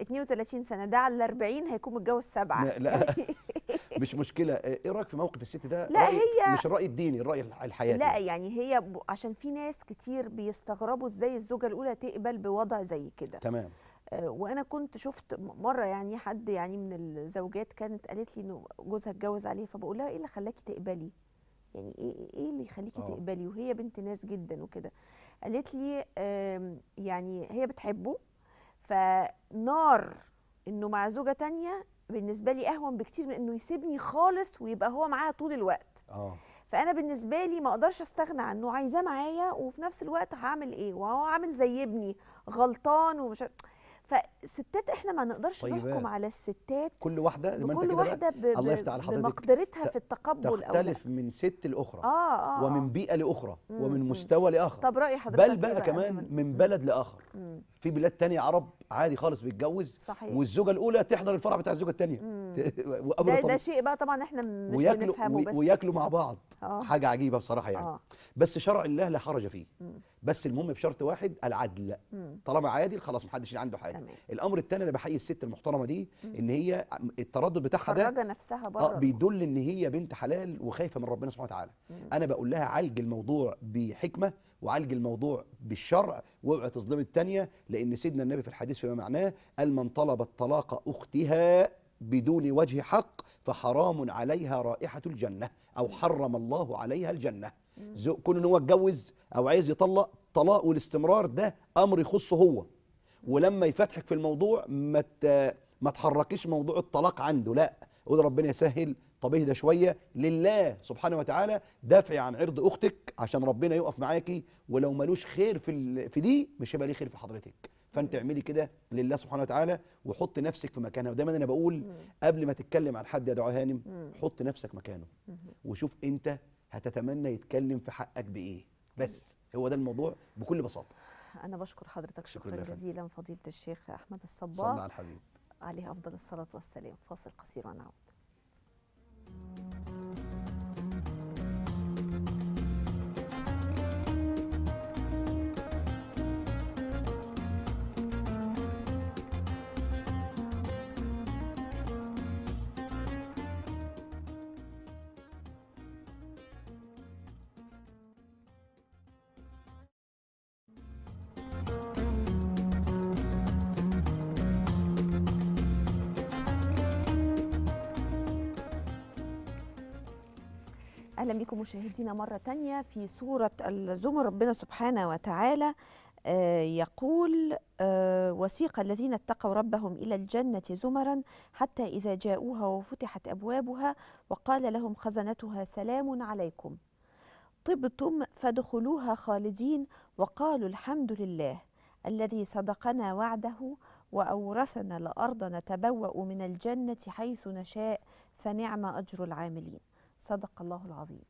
32 سنه ده على 40 هيكون متجوز سبعه لا, لا مش مشكله إيه،, ايه رايك في موقف الست ده لا رأي هي مش الراي الديني الراي الحياتي لا يعني, يعني هي عشان في ناس كتير بيستغربوا ازاي الزوجه الاولى تقبل بوضع زي كده تمام وانا كنت شفت مره يعني حد يعني من الزوجات كانت قالت لي انه جوزها اتجوز عليها فبقول لها ايه اللي خلاكي تقبلي يعني ايه ايه, إيه اللي يخليكي آه. تقبلي وهي بنت ناس جدا وكده قالت لي يعني هي بتحبه فنار انه مع زوجه تانية بالنسبه لي اهون بكتير من انه يسيبني خالص ويبقى هو معاها طول الوقت اه فانا بالنسبه لي ما اقدرش استغنى عنه عايزاه معايا وفي نفس الوقت هعمل ايه وهو عامل زي ابني غلطان ومش فستات احنا ما نقدرش طيب نحكم على الستات كل واحده زي ما انت كده واحده ب... الله يفتح على حضرتك بمقدرتها في التقبل تختلف من ست لاخرى آه،, آه آه ومن بيئه لاخرى مم ومن مستوى لاخر طب راي حضرتك بل إيه بقى, بقى كمان من بلد لاخر مم في بلاد تانية عرب عادي خالص بيتجوز صحيح والزوجه الاولى تحضر الفرح بتاع الزوجه الثانيه ده, ده شيء بقى طبعا احنا مش وياكلوا بنفهمه بس وياكلوا مع بعض آه حاجه عجيبه بصراحه يعني آه بس شرع الله لا حرج فيه مم بس المهم بشرط واحد العدل طالما عادل خلاص محدش عنده حاجه تمام. الامر الثاني انا بحيي الست المحترمه دي ان هي التردد بتاعها ده نفسها بره اه بيدل ان هي بنت حلال وخايفه من ربنا سبحانه وتعالى مم. انا بقول لها عالج الموضوع بحكمه وعالج الموضوع بالشرع واوعي تظلمي الثانيه لان سيدنا النبي في الحديث فيما معناه قال من طلبت طلاق اختها بدون وجه حق فحرام عليها رائحة الجنة أو حرم الله عليها الجنة كون إن هو اتجوز أو عايز يطلق طلاق والاستمرار ده أمر يخصه هو ولما يفتحك في الموضوع ما ما تحركيش موضوع الطلاق عنده لا قول ربنا يسهل طب اهدى شويه لله سبحانه وتعالى دافعي عن عرض اختك عشان ربنا يقف معاكي ولو ملوش خير في في دي مش هيبقى ليه خير في حضرتك فانت اعملي كده لله سبحانه وتعالى وحط نفسك في مكانها ودايما انا بقول قبل ما تتكلم عن حد يا دعاء هانم حط نفسك مكانه وشوف انت هتتمنى يتكلم في حقك بايه بس هو ده الموضوع بكل بساطه أنا بشكر حضرتك شكرا, جزيلا فضيلة الشيخ أحمد الصباح صلى على الحبيب عليه أفضل الصلاة والسلام فاصل قصير ونعود مشاهدينا مرة تانية في سورة الزمر ربنا سبحانه وتعالى آه، يقول آه، وسيق الذين اتقوا ربهم إلى الجنة زمرا حتى إذا جاءوها وفتحت أبوابها وقال لهم خزنتها سلام عليكم طبتم فادخلوها خالدين وقالوا الحمد لله الذي صدقنا وعده وأورثنا الأرض نتبوأ من الجنة حيث نشاء فنعم أجر العاملين صدق الله العظيم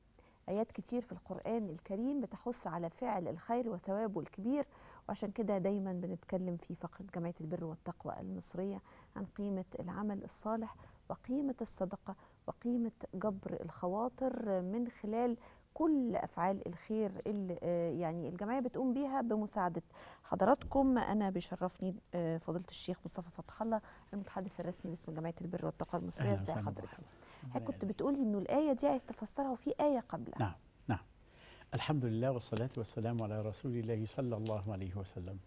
آيات كتير في القرآن الكريم بتحث على فعل الخير وثوابه الكبير وعشان كده دايما بنتكلم في فقرة جمعية البر والتقوى المصرية عن قيمة العمل الصالح وقيمة الصدقة وقيمة جبر الخواطر من خلال كل افعال الخير اللي آه، يعني الجمعيه بتقوم بيها بمساعده حضراتكم انا بيشرفني آه، فضيله الشيخ مصطفى فتح الله المتحدث الرسمي باسم جمعيه البر والتقوى المصريه ازي حضرتك حضرتك كنت بتقولي انه الايه دي عايز تفسرها وفي ايه قبلها نعم نعم الحمد لله والصلاه والسلام على رسول الله صلى الله عليه وسلم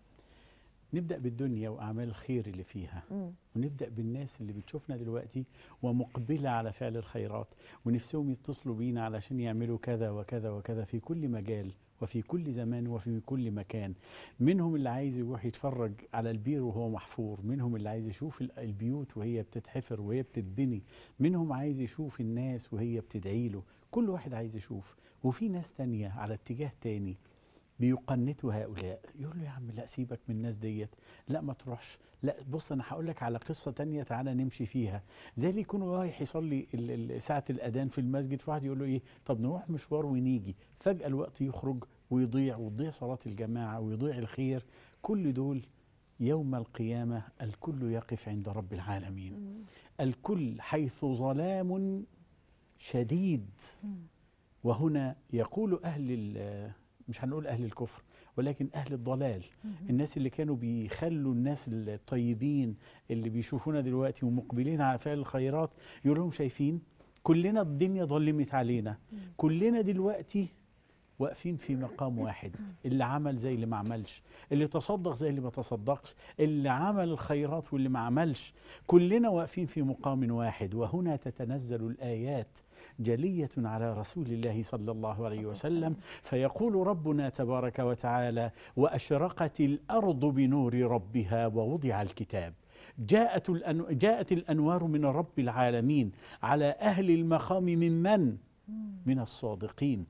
نبدا بالدنيا واعمال الخير اللي فيها م. ونبدا بالناس اللي بتشوفنا دلوقتي ومقبله على فعل الخيرات ونفسهم يتصلوا بينا علشان يعملوا كذا وكذا وكذا في كل مجال وفي كل زمان وفي كل مكان منهم اللي عايز يروح يتفرج على البير وهو محفور منهم اللي عايز يشوف البيوت وهي بتتحفر وهي بتتبني منهم عايز يشوف الناس وهي بتدعي له كل واحد عايز يشوف وفي ناس تانية على اتجاه تاني بيقنتوا هؤلاء يقول له يا عم لا سيبك من الناس ديت لا ما تروحش لا بص انا هقول لك على قصه تانية تعالى نمشي فيها زي اللي يكون رايح يصلي ساعه الاذان في المسجد فواحد يقول له ايه طب نروح مشوار ونيجي فجاه الوقت يخرج ويضيع وتضيع صلاه الجماعه ويضيع الخير كل دول يوم القيامه الكل يقف عند رب العالمين الكل حيث ظلام شديد وهنا يقول اهل مش هنقول اهل الكفر ولكن اهل الضلال الناس اللي كانوا بيخلوا الناس الطيبين اللي بيشوفونا دلوقتي ومقبلين على فعل الخيرات يقول لهم شايفين كلنا الدنيا ظلمت علينا كلنا دلوقتي واقفين في مقام واحد اللي عمل زي اللي ما عملش اللي تصدق زي اللي ما تصدقش اللي عمل الخيرات واللي ما عملش كلنا واقفين في مقام واحد وهنا تتنزل الآيات جلية على رسول الله صلى الله عليه وسلم فيقول ربنا تبارك وتعالى وأشرقت الأرض بنور ربها ووضع الكتاب جاءت, الأنو... جاءت الأنوار من رب العالمين على أهل المقام من من؟ من الصادقين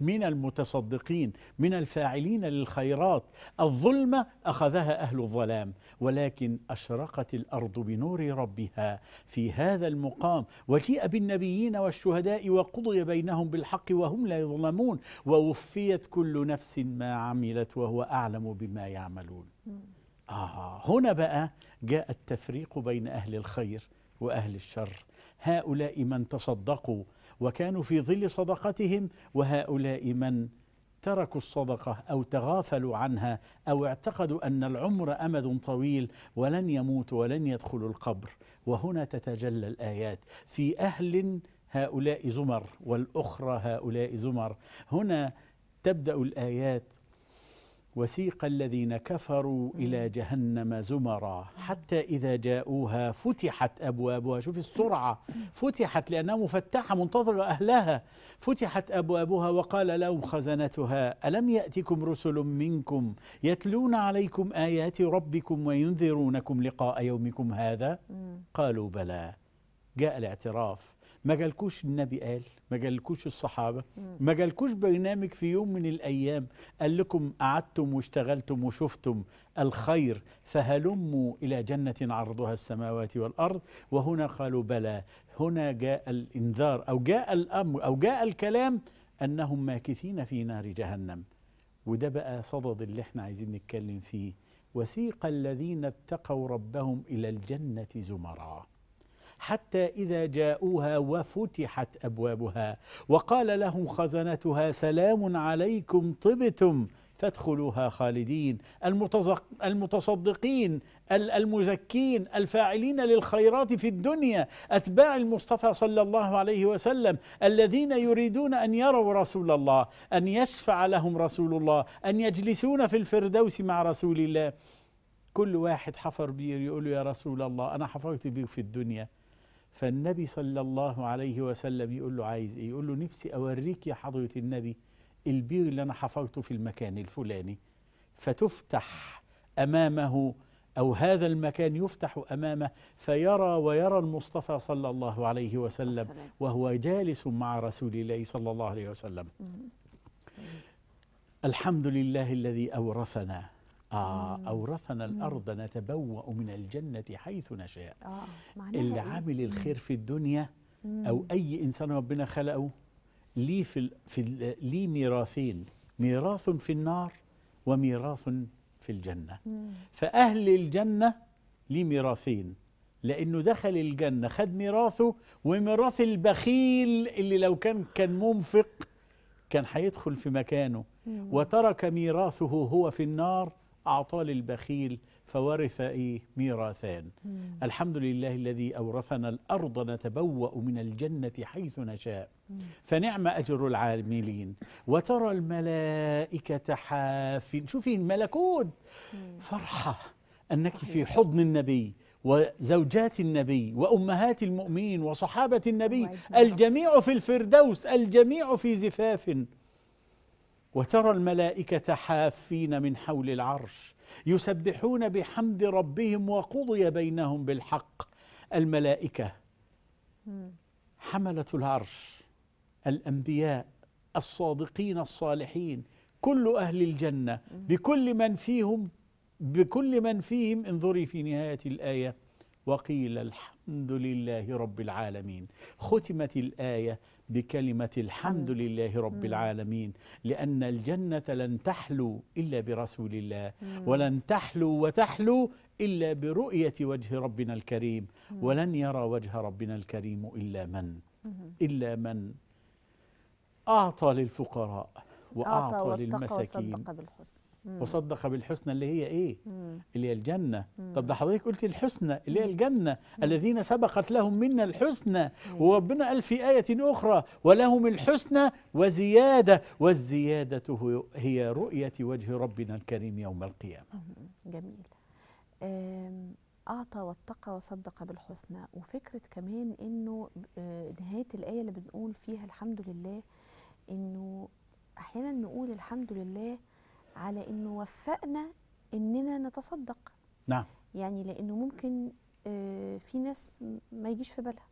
من المتصدقين من الفاعلين للخيرات الظلمة أخذها أهل الظلام ولكن أشرقت الأرض بنور ربها في هذا المقام وجيء بالنبيين والشهداء وقضي بينهم بالحق وهم لا يظلمون ووفيت كل نفس ما عملت وهو أعلم بما يعملون آه هنا بقى جاء التفريق بين أهل الخير وأهل الشر هؤلاء من تصدقوا وكانوا في ظل صدقتهم وهؤلاء من تركوا الصدقه او تغافلوا عنها او اعتقدوا ان العمر امد طويل ولن يموتوا ولن يدخلوا القبر وهنا تتجلى الايات في اهل هؤلاء زمر والاخرى هؤلاء زمر هنا تبدا الايات وسيق الذين كفروا إلى جهنم زمرا حتى إذا جاءوها فتحت أبوابها شوف السرعة فتحت لأنها مفتحة منتظرة أهلها فتحت أبوابها وقال لهم خزنتها ألم يأتكم رسل منكم يتلون عليكم آيات ربكم وينذرونكم لقاء يومكم هذا قالوا بلى جاء الاعتراف ما قالكوش النبي قال ما قالكوش الصحابة ما قالكوش برنامج في يوم من الأيام قال لكم قعدتم واشتغلتم وشفتم الخير فهلموا إلى جنة عرضها السماوات والأرض وهنا قالوا بلى هنا جاء الإنذار أو جاء الأمر أو جاء الكلام أنهم ماكثين في نار جهنم وده بقى صدد اللي احنا عايزين نتكلم فيه وثيق الذين اتقوا ربهم إلى الجنة زمرًا حتى إذا جاءوها وفتحت أبوابها وقال لهم خزنتها سلام عليكم طبتم فادخلوها خالدين المتصدقين المزكين الفاعلين للخيرات في الدنيا أتباع المصطفى صلى الله عليه وسلم الذين يريدون أن يروا رسول الله أن يشفع لهم رسول الله أن يجلسون في الفردوس مع رسول الله كل واحد حفر بير يقول له يا رسول الله أنا حفرت بيك في الدنيا فالنبي صلى الله عليه وسلم يقول له عايز ايه يقول له نفسي اوريك يا حضره النبي البير اللي انا حفرته في المكان الفلاني فتفتح امامه او هذا المكان يفتح امامه فيرى ويرى المصطفى صلى الله عليه وسلم وهو جالس مع رسول الله صلى الله عليه وسلم الحمد لله الذي اورثنا آه أورثنا الأرض نتبوأ من الجنة حيث نشاء آه اللي عامل الخير في الدنيا أو أي إنسان ربنا خلقه ليه في في ليه ميراثين ميراث في النار وميراث في الجنة مم. فأهل الجنة ليه ميراثين لأنه دخل الجنة خد ميراثه وميراث البخيل اللي لو كان كان منفق كان هيدخل في مكانه مم. وترك ميراثه هو في النار أعطى للبخيل فورث إيه ميراثان مم. الحمد لله الذي أورثنا الأرض نتبوأ من الجنة حيث نشاء مم. فنعم أجر العاملين وترى الملائكة حافين شوفي الملكوت فرحة أنك صحيح. في حضن النبي وزوجات النبي وأمهات المؤمنين وصحابة النبي الجميع في الفردوس الجميع في زفاف وترى الملائكة حافين من حول العرش يسبحون بحمد ربهم وقضي بينهم بالحق الملائكة حملة العرش الأنبياء الصادقين الصالحين كل أهل الجنة بكل من فيهم بكل من فيهم انظري في نهاية الآية وقيل الحمد لله رب العالمين ختمت الآية بكلمة الحمد لله رب العالمين لأن الجنة لن تحلو إلا برسول الله ولن تحلو وتحلو إلا برؤية وجه ربنا الكريم ولن يرى وجه ربنا الكريم إلا من إلا من أعطى للفقراء وأعطى للمساكين وصدق بالحسنى اللي هي ايه مم. اللي هي الجنه مم. طب ده حضرتك قلتي الحسنى اللي هي الجنه مم. الذين سبقت لهم منا الحسنى وربنا قال في ايه اخرى ولهم الحسنى وزياده والزياده هي رؤيه وجه ربنا الكريم يوم القيامه جميل أعطى واتقى وصدق بالحسنى وفكرة كمان إنه آه، نهاية الآية اللي بنقول فيها الحمد لله إنه أحيانا نقول الحمد لله على انه وفقنا اننا نتصدق نعم يعني لانه ممكن آه، في ناس ما يجيش في بالها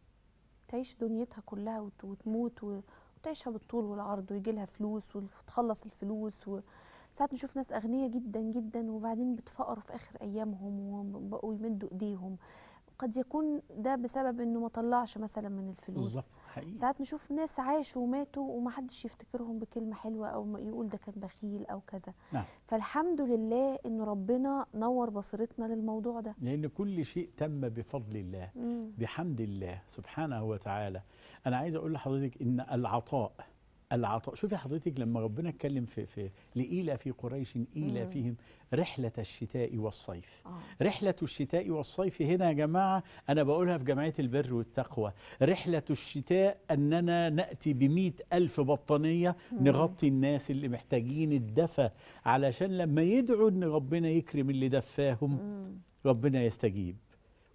تعيش دنيتها كلها وتموت وتعيشها بالطول والعرض ويجي لها فلوس وتخلص الفلوس و... ساعات نشوف ناس اغنيه جدا جدا وبعدين بتفقروا في آخر أيامهم وبقوا يمدوا إيديهم قد يكون ده بسبب انه ما طلعش مثلا من الفلوس بالظبط حقيقي ساعات نشوف ناس عاشوا وماتوا ومحدش يفتكرهم بكلمه حلوه او يقول ده كان بخيل او كذا نعم. فالحمد لله ان ربنا نور بصيرتنا للموضوع ده لان كل شيء تم بفضل الله مم. بحمد الله سبحانه وتعالى انا عايز اقول لحضرتك ان العطاء العطاء شوفي حضرتك لما ربنا اتكلم في في لإيلة في قريش إيلة فيهم رحلة الشتاء والصيف آه. رحلة الشتاء والصيف هنا يا جماعة أنا بقولها في جمعية البر والتقوى رحلة الشتاء أننا نأتي بمئة ألف بطانية نغطي الناس اللي محتاجين الدفى علشان لما يدعوا أن ربنا يكرم اللي دفاهم ربنا يستجيب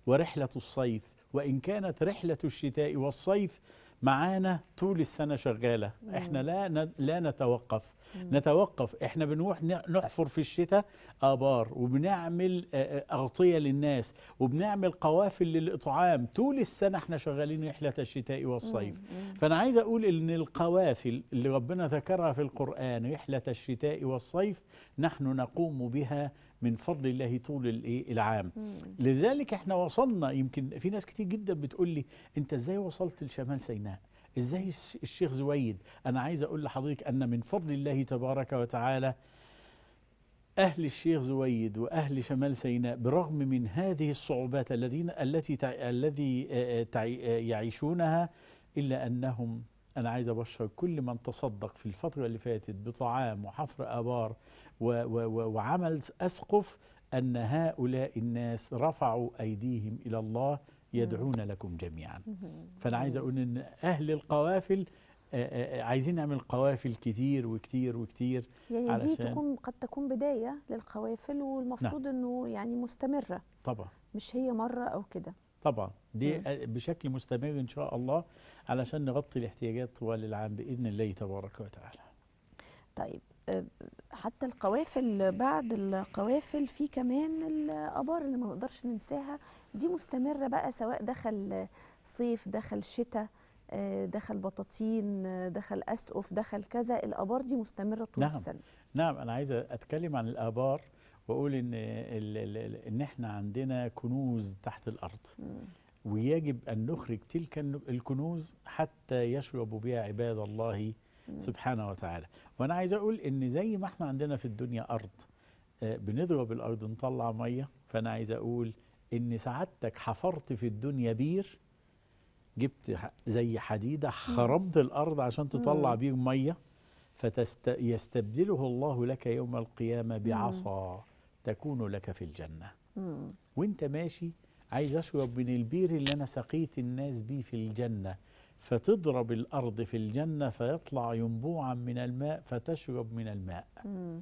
ورحلة الصيف وإن كانت رحلة الشتاء والصيف معانا طول السنه شغاله احنا لا لا نتوقف نتوقف احنا بنروح نحفر في الشتاء ابار وبنعمل اغطيه للناس وبنعمل قوافل للاطعام طول السنه احنا شغالين رحله الشتاء والصيف فانا عايز اقول ان القوافل اللي ربنا ذكرها في القران رحله الشتاء والصيف نحن نقوم بها من فضل الله طول الايه العام مم. لذلك احنا وصلنا يمكن في ناس كتير جدا بتقول لي انت ازاي وصلت لشمال سيناء ازاي الشيخ زويد انا عايز اقول لحضرتك ان من فضل الله تبارك وتعالى أهل الشيخ زويد وأهل شمال سيناء برغم من هذه الصعوبات الذين التي الذي يعيشونها إلا أنهم أنا عايز أبشر كل من تصدق في الفترة اللي فاتت بطعام وحفر آبار وعمل أسقف أن هؤلاء الناس رفعوا أيديهم إلى الله يدعون لكم جميعا فأنا عايز أقول أن أهل القوافل عايزين نعمل قوافل كتير وكتير وكتير يعني علشان دي تكون قد تكون بداية للقوافل والمفروض نعم. أنه يعني مستمرة طبعا مش هي مرة أو كده طبعا دي بشكل مستمر إن شاء الله علشان نغطي الاحتياجات طوال العام بإذن الله تبارك وتعالى طيب حتى القوافل بعد القوافل في كمان الابار اللي ما نقدرش ننساها دي مستمره بقى سواء دخل صيف دخل شتاء دخل بطاطين دخل اسقف دخل كذا الابار دي مستمره طول نعم. السنه نعم انا عايز اتكلم عن الابار واقول ان ان احنا عندنا كنوز تحت الارض م. ويجب أن نخرج تلك الكنوز حتى يشربوا بها عباد الله سبحانه وتعالى وأنا عايز أقول إن زي ما احنا عندنا في الدنيا أرض آه، بنضرب الأرض نطلع مية فأنا عايز أقول إن سعادتك حفرت في الدنيا بير جبت زي حديدة خرمت الأرض عشان تطلع بيه مية فيستبدله الله لك يوم القيامة بعصا تكون لك في الجنة وانت ماشي عايز أشرب من البير اللي أنا سقيت الناس بيه في الجنة فتضرب الأرض في الجنة فيطلع ينبوعا من الماء فتشرب من الماء مم.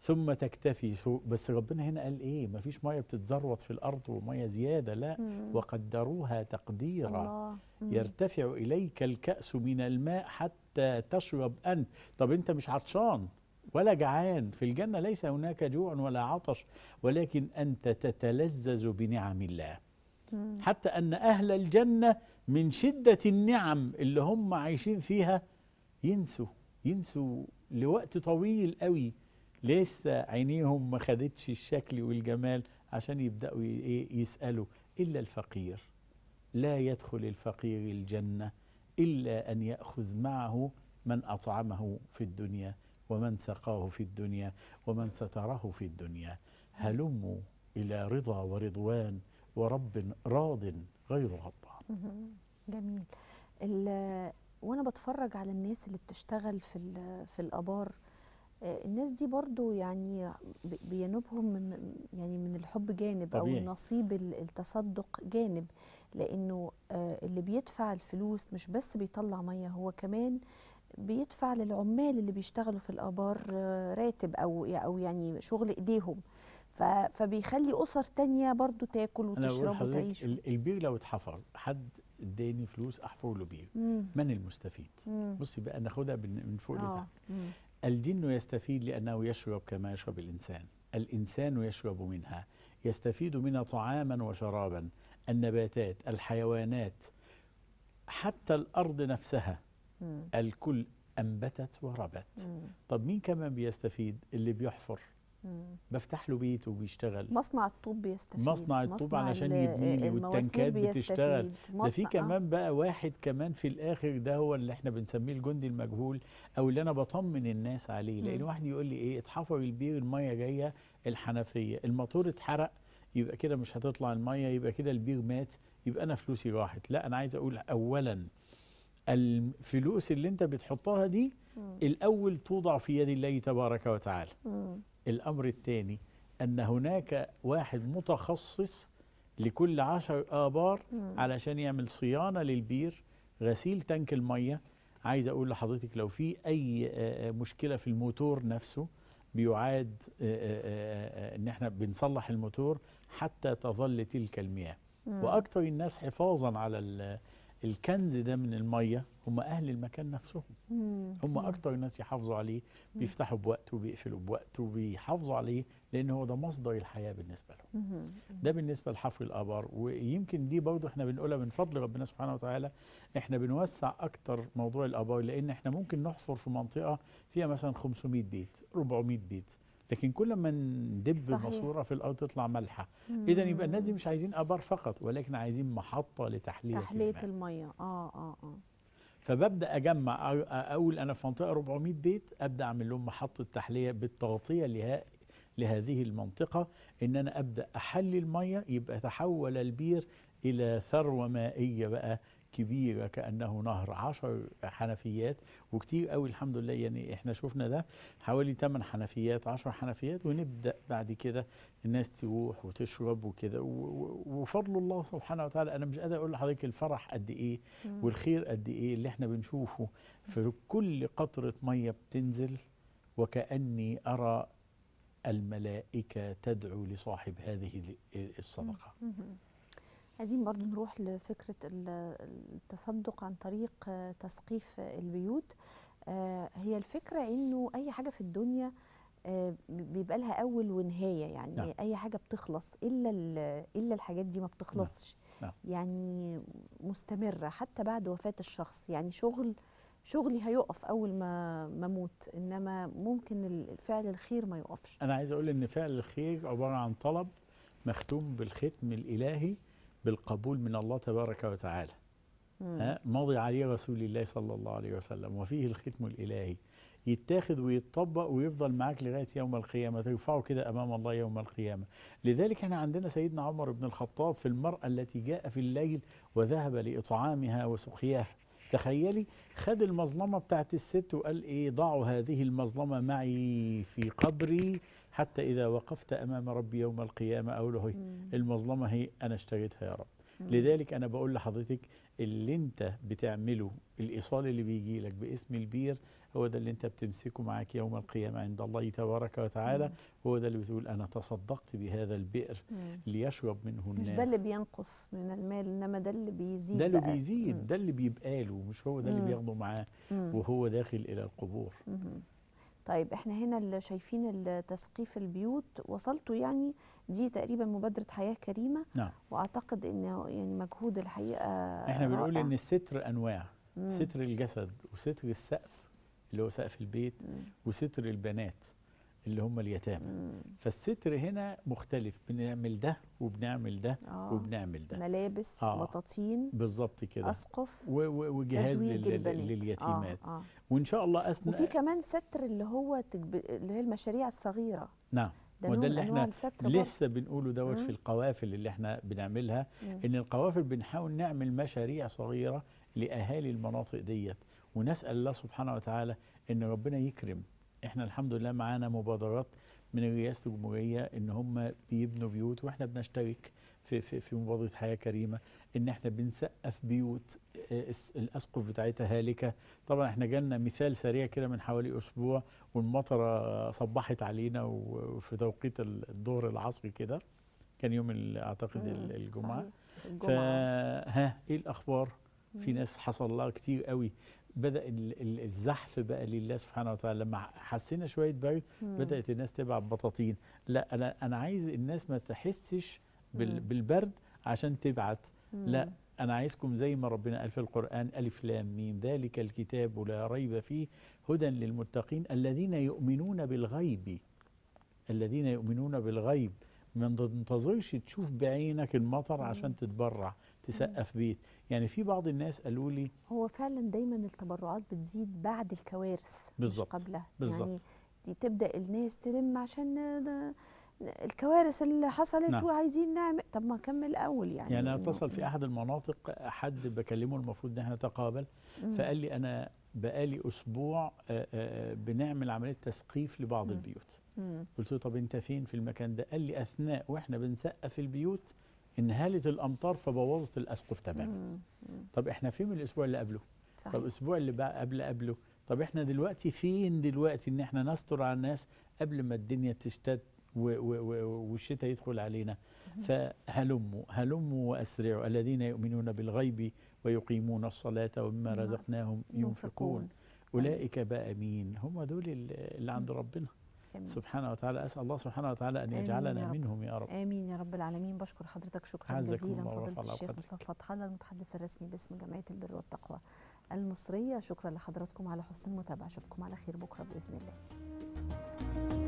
ثم تكتفي بس ربنا هنا قال ايه ما فيش ميه بتتذروت في الارض وميه زياده لا مم. وقدروها تقديرا الله. يرتفع اليك الكاس من الماء حتى تشرب انت طب انت مش عطشان ولا جعان في الجنة ليس هناك جوع ولا عطش ولكن أنت تتلذذ بنعم الله حتى أن أهل الجنة من شدة النعم اللي هم عايشين فيها ينسوا ينسوا لوقت طويل قوي لسه عينيهم ما خدتش الشكل والجمال عشان يبدأوا إيه، يسألوا إلا الفقير لا يدخل الفقير الجنة إلا أن يأخذ معه من أطعمه في الدنيا ومن سقاه في الدنيا ومن ستره في الدنيا هلموا إلى رضا ورضوان ورب راض غير غضبان جميل وانا بتفرج على الناس اللي بتشتغل في في الابار آه، الناس دي برضو يعني بينوبهم من يعني من الحب جانب طبيعي. او نصيب التصدق جانب لانه آه، اللي بيدفع الفلوس مش بس بيطلع ميه هو كمان بيدفع للعمال اللي بيشتغلوا في الابار آه، راتب او او يعني شغل ايديهم فبيخلي اسر تانية برضو تاكل وتشرب وتعيش البير لو اتحفر حد اداني فلوس احفر له بير مم. من المستفيد مم. بصي بقى ناخدها من فوق آه. لتحت الجن يستفيد لانه يشرب كما يشرب الانسان الانسان يشرب منها يستفيد منها طعاما وشرابا النباتات الحيوانات حتى الارض نفسها مم. الكل أنبتت وربت مم. طب مين كمان بيستفيد اللي بيحفر مم. بفتح له بيت وبيشتغل مصنع الطوب بيستفيد مصنع الطوب علشان يبني لي والتنكات بتشتغل ده في كمان بقى واحد كمان في الاخر ده هو اللي احنا بنسميه الجندي المجهول او اللي انا بطمن الناس عليه لان واحد يقول لي ايه اتحفر البير الميه جايه الحنفيه الموتور اتحرق يبقى كده مش هتطلع الميه يبقى كده البير مات يبقى انا فلوسي راحت لا انا عايز اقول اولا الفلوس اللي انت بتحطها دي مم. الاول توضع في يد الله تبارك وتعالى مم. الامر الثاني ان هناك واحد متخصص لكل عشر ابار مم. علشان يعمل صيانه للبير غسيل تنك الميه عايز اقول لحضرتك لو في اي مشكله في الموتور نفسه بيعاد ان احنا بنصلح الموتور حتى تظل تلك المياه واكثر الناس حفاظا على الكنز ده من الميه هم اهل المكان نفسهم هم اكتر ناس يحافظوا عليه بيفتحوا بوقت وبيقفلوا بوقت وبيحافظوا عليه لان هو ده مصدر الحياه بالنسبه لهم ده بالنسبه لحفر الابار ويمكن دي برضه احنا بنقولها من فضل ربنا سبحانه وتعالى احنا بنوسع اكتر موضوع الابار لان احنا ممكن نحفر في منطقه فيها مثلا 500 بيت 400 بيت لكن كل ما ندب صحيح. الماسوره في الارض تطلع ملحه اذا يبقى الناس دي مش عايزين ابار فقط ولكن عايزين محطه لتحليه تحليه الميه اه اه اه فببدا اجمع اقول انا في منطقه 400 بيت ابدا اعمل لهم محطه تحليه بالتغطيه لها لهذه المنطقة إن أنا أبدأ أحلي المية يبقى تحول البير إلى ثروة مائية بقى كبيرة كأنه نهر عشر حنفيات وكتير قوي الحمد لله يعني احنا شفنا ده حوالي 8 حنفيات 10 حنفيات ونبدأ بعد كده الناس تروح وتشرب وكده وفضل الله سبحانه وتعالى أنا مش قادر أقول لحضرتك الفرح قد إيه والخير قد إيه اللي احنا بنشوفه في كل قطرة مية بتنزل وكأني أرى الملائكة تدعو لصاحب هذه الصدقة عايزين برضو نروح لفكرة التصدق عن طريق تثقيف البيوت آه، هي الفكرة انه اي حاجة في الدنيا آه، بيبقى لها اول ونهاية يعني نعم. اي حاجة بتخلص الا الا الحاجات دي ما بتخلصش نعم. نعم. يعني مستمرة حتى بعد وفاة الشخص يعني شغل شغلي هيقف اول ما ما اموت انما ممكن فعل الخير ما يقفش انا عايز اقول ان فعل الخير عباره عن طلب مختوم بالختم الالهي بالقبول من الله تبارك وتعالى مضي عليه رسول الله صلى الله عليه وسلم وفيه الختم الإلهي يتاخذ ويتطبق ويفضل معاك لغاية يوم القيامة ترفعه كده أمام الله يوم القيامة لذلك احنا عندنا سيدنا عمر بن الخطاب في المرأة التي جاء في الليل وذهب لإطعامها وسقياها تخيلي خد المظلمة بتاعت الست وقال ايه ضعوا هذه المظلمة معي في قبري حتى إذا وقفت أمام ربي يوم القيامة أو له المظلمة هي أنا اشتريتها يا رب لذلك أنا بقول لحضرتك اللي أنت بتعمله الإيصال اللي بيجي لك باسم البير هو ده اللي انت بتمسكه معاك يوم القيامة عند الله تبارك وتعالى هو ده اللي بتقول أنا تصدقت بهذا البئر ليشرب منه الناس مش ده اللي بينقص من المال إنما ده اللي بيزيد ده اللي بيزيد ده اللي بيبقى له مش هو ده اللي بياخده معاه وهو داخل إلى القبور طيب احنا هنا اللي شايفين تسقيف البيوت وصلتوا يعني دي تقريبا مبادره حياه كريمه نعم واعتقد انه يعني مجهود الحقيقه احنا بنقول ان الستر انواع مم. ستر الجسد وستر السقف اللي هو سقف البيت وستر البنات اللي هم اليتامى فالستر هنا مختلف بنعمل ده وبنعمل ده آه وبنعمل ده ملابس آه بطاطين بالظبط كده اسقف وجهاز آه، لليتيمات آه آه وان شاء الله اثناء وفي كمان ستر اللي هو تجب... اللي هي المشاريع الصغيره نعم وده اللي احنا لسه بنقوله دوت في القوافل اللي احنا بنعملها مم. ان القوافل بنحاول نعمل مشاريع صغيره لاهالي المناطق ديت ونسال الله سبحانه وتعالى ان ربنا يكرم احنا الحمد لله معانا مبادرات من رئاسه الجمهوريه ان هم بيبنوا بيوت واحنا بنشترك في في, في مبادره حياه كريمه ان احنا بنسقف بيوت آه، الاسقف بتاعتها هالكه طبعا احنا جالنا مثال سريع كده من حوالي اسبوع والمطره صبحت علينا وفي توقيت الظهر العصري كده كان يوم اعتقد الجمعه فها ايه الاخبار في ناس حصل لها كتير قوي بدا الزحف بقى لله سبحانه وتعالى لما حسينا شويه برد بدات الناس تبعت بطاطين لا انا انا عايز الناس ما تحسش بالبرد عشان تبعت لا أنا عايزكم زي ما ربنا قال في القرآن ألف لام ميم ذلك الكتاب لا ريب فيه هدى للمتقين الذين يؤمنون بالغيب الذين يؤمنون بالغيب ما تنتظرش تشوف بعينك المطر عشان تتبرع تسقف بيت يعني في بعض الناس قالوا لي هو فعلا دايما التبرعات بتزيد بعد الكوارث مش قبلها بالزبط. يعني دي تبدا الناس تلم عشان الكوارث اللي حصلت نعم. وعايزين نعمل طب ما نكمل الاول يعني يعني انا اتصل في احد المناطق حد بكلمه المفروض ان احنا نتقابل فقال لي انا بقالي اسبوع آه، آه، آه، بنعمل عمليه تسقيف لبعض البيوت قلت له طب انت فين في المكان ده قال لي اثناء واحنا بنسقف البيوت انهالت الامطار فبوظت الاسقف تماما طب احنا فين من الاسبوع اللي قبله صح. طب الاسبوع اللي بقى قبل قبله طب احنا دلوقتي فين دلوقتي ان احنا نستر على الناس قبل ما الدنيا تشتد والشتاء يدخل علينا فهلموا هلموا واسرعوا الذين يؤمنون بالغيب ويقيمون الصلاة ومما نعم. رزقناهم ينفقون أولئك أيوة. بقى مين هم دول اللي عند ربنا سبحانه وتعالى أسأل الله سبحانه وتعالى أن يجعلنا يا رب. منهم يا رب آمين يا رب العالمين بشكر حضرتك شكرا جزيلا فضيلة الشيخ مصطفى فتح المتحدث الرسمي باسم جمعية البر والتقوى المصرية شكرا لحضراتكم على حسن المتابعة أشوفكم على خير بكرة بإذن الله